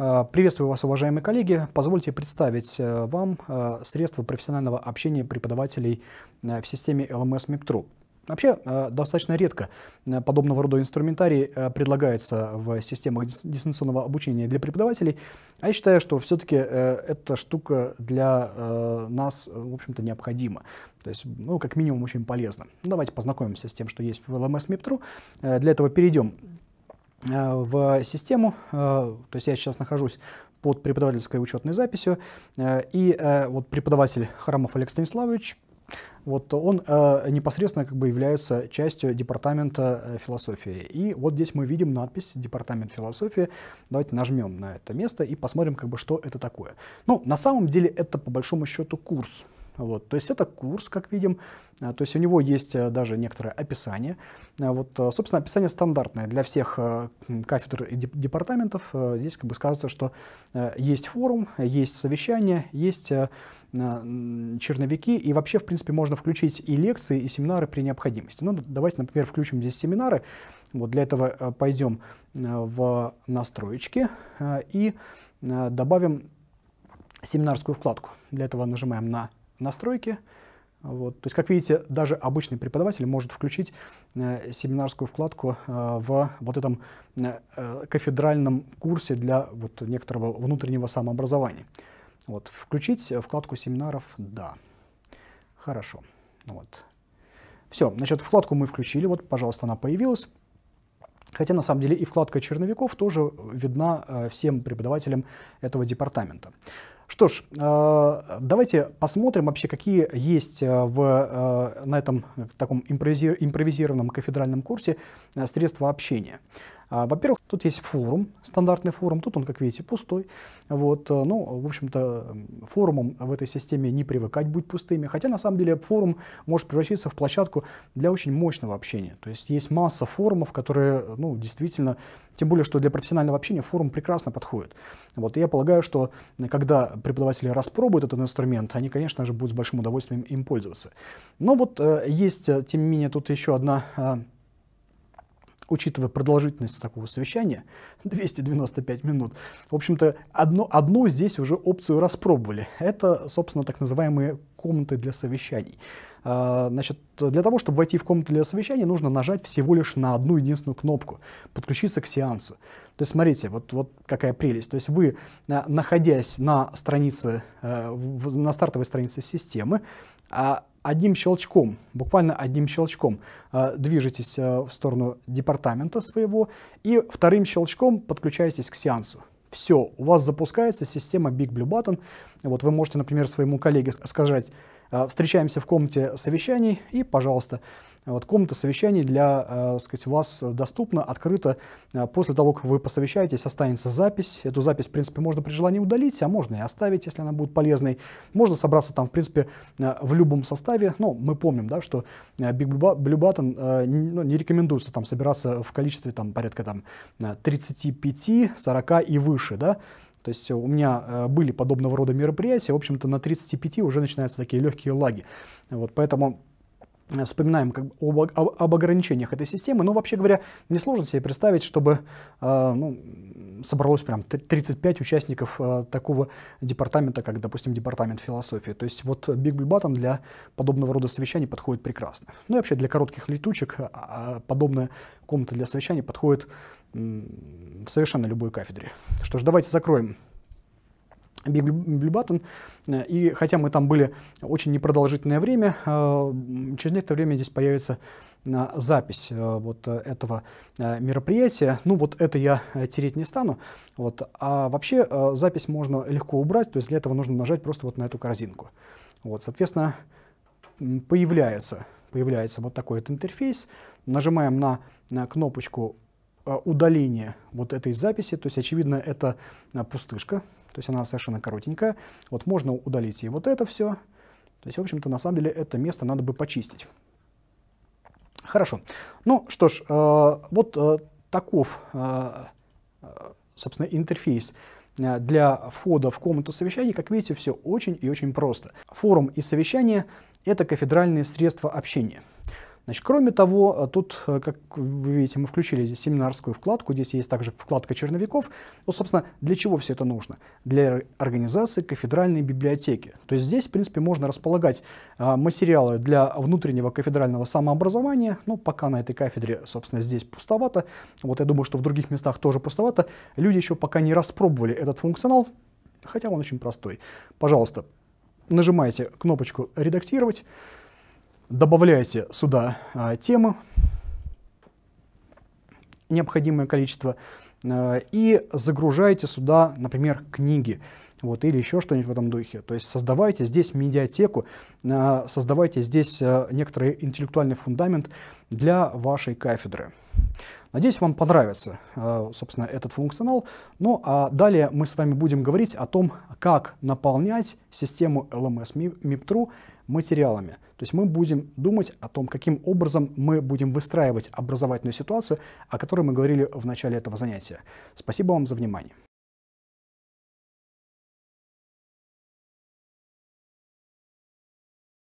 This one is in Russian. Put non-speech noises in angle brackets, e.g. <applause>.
А, приветствую вас, уважаемые коллеги. Позвольте представить э, вам э, средства профессионального общения преподавателей э, в системе LMS MIPTRU. Вообще, достаточно редко подобного рода инструментарий предлагается в системах дистанционного обучения для преподавателей. А я считаю, что все-таки эта штука для нас, в общем-то, необходима. То есть, ну, как минимум, очень полезна. Давайте познакомимся с тем, что есть в LMS MIPTRU. Для этого перейдем Э, в систему, э, то есть я сейчас нахожусь под преподавательской учетной записью, э, и вот преподаватель Храмов Олег Станиславович, вот он непосредственно как бы является частью департамента философии. И вот здесь мы видим надпись «Департамент философии». Давайте нажмем на это место и посмотрим, как бы, что это такое. Ну, на самом деле это по большому счету курс, вот. То есть это курс, как видим, а, то есть у него есть э, даже некоторое описание. А, вот, э, собственно, описание стандартное для всех э, кафедр и департаментов. Здесь как бы сказано, что есть форум, есть совещание, есть черновики, и вообще, в принципе, можно включить и лекции, и семинары при необходимости. Ну, давайте, например, включим здесь семинары. Вот для этого пойдем в настроечки и добавим семинарскую вкладку. Для этого нажимаем на настройки. Вот. То есть, как видите, даже обычный преподаватель может включить э, семинарскую вкладку э, в вот этом э, э кафедральном курсе для вот, некоторого внутреннего самообразования. Вот. Включить вкладку семинаров – да. Хорошо. Вот. Все, значит, вкладку мы включили. Вот, пожалуйста, она появилась. Хотя на самом деле и вкладка черновиков тоже видна э, всем преподавателям этого департамента. Что ж, э, давайте посмотрим вообще, какие есть э, в, на этом таком импровизированном кафедральном курсе средства общения. А, во-первых, тут есть форум, стандартный форум, тут он, как видите, пустой. Вот, э, ну, в общем-то, форумом в этой системе не привыкать быть пустыми, хотя на самом деле форум может превратиться в площадку для очень мощного общения. То есть есть масса форумов, которые, ну, действительно, тем более, что для профессионального общения форум прекрасно подходит. Вот, я полагаю, что когда преподаватели распробуют этот инструмент, они, конечно же, будут с большим удовольствием им пользоваться. Но вот э, есть, э, тем не менее, тут еще одна а, учитывая продолжительность такого совещания, 295 <laughs> минут, в общем-то, одно, одну здесь уже опцию распробовали. Это, собственно, так называемые комнаты для совещаний. А, значит, для того, чтобы войти в комнату для совещания, нужно нажать всего лишь на одну единственную кнопку «Подключиться к сеансу». То есть, смотрите, вот, вот какая прелесть. То есть вы, а, находясь на странице, э, на стартовой странице системы, а, одним щелчком, буквально одним щелчком э, движетесь э, в сторону департамента своего и вторым щелчком подключаетесь к сеансу. Все, у вас запускается система Big Blue Button. Вот вы можете, например, своему коллеге сказать, э, встречаемся в комнате совещаний и, пожалуйста, вот комната совещаний для э, сказать, вас доступна, открыта. Э, после того, как вы посовещаетесь, останется запись. Эту запись, в принципе, можно при желании удалить, а можно и оставить, если она будет полезной. Можно собраться там, в принципе, э, в любом составе. Но мы помним, да, что э, Big Blue Button э, ну, не рекомендуется там собираться в количестве там, порядка там, 35, 40 и выше. Да? То есть у меня были подобного рода мероприятия, в общем-то на 35 уже начинаются такие легкие лаги. Вот, поэтому Э, вспоминаем как, об, об, об ограничениях этой системы, но вообще говоря, мне сложно себе представить, чтобы э, ну, собралось прям 35 участников э, такого департамента, как, допустим, департамент философии. То есть вот Big Blue Button для подобного рода совещаний подходит прекрасно. Ну и вообще для коротких летучек а, а подобная комната для совещаний подходит в совершенно любой кафедре. Что ж, давайте закроем Библибат, э, и хотя мы там были очень непродолжительное время, э, через некоторое время здесь появится э, запись вот этого мероприятия. Ну вот это я тереть не стану. Вот. А вообще запись можно легко убрать, то есть для этого нужно нажать просто вот на эту корзинку. Вот, соответственно, появляется, появляется вот такой вот интерфейс. Нажимаем на, на кнопочку удаления вот этой записи, то есть, очевидно, это пустышка, то есть она совершенно коротенькая. Вот можно удалить и вот это все. То есть, в общем-то, на самом деле это место надо бы почистить. Хорошо. Ну что ж, э, вот э, таков, э, собственно, интерфейс э, для входа в комнату совещаний, как видите, все очень и очень просто. Форум и совещание – это кафедральные средства общения. Значит, кроме того, э, тут, э, как вы видите, мы включили здесь семинарскую вкладку, здесь есть также вкладка черновиков. Ну, собственно, для чего все это нужно? Для организации кафедральной библиотеки. То есть здесь, в принципе, можно располагать э, материалы для внутреннего кафедрального самообразования. Ну, пока на этой кафедре, собственно, здесь пустовато. Вот я думаю, что в других местах тоже пустовато. Люди еще пока не распробовали этот функционал, хотя он очень простой. Пожалуйста, нажимаете кнопочку «Редактировать» добавляете сюда а, темы, необходимое количество, а, и загружаете сюда, например, книги, вот, или еще что-нибудь в этом духе. То есть создавайте здесь медиатеку, а, создавайте здесь а, некоторый интеллектуальный фундамент для вашей кафедры. Надеюсь, вам понравится, а, собственно, этот функционал. Ну, а далее мы с вами будем говорить о том, как наполнять систему LMS MIP.TRU материалами – то есть мы будем думать о том, каким образом мы будем выстраивать образовательную ситуацию, о которой мы говорили в начале этого занятия. Спасибо вам за внимание.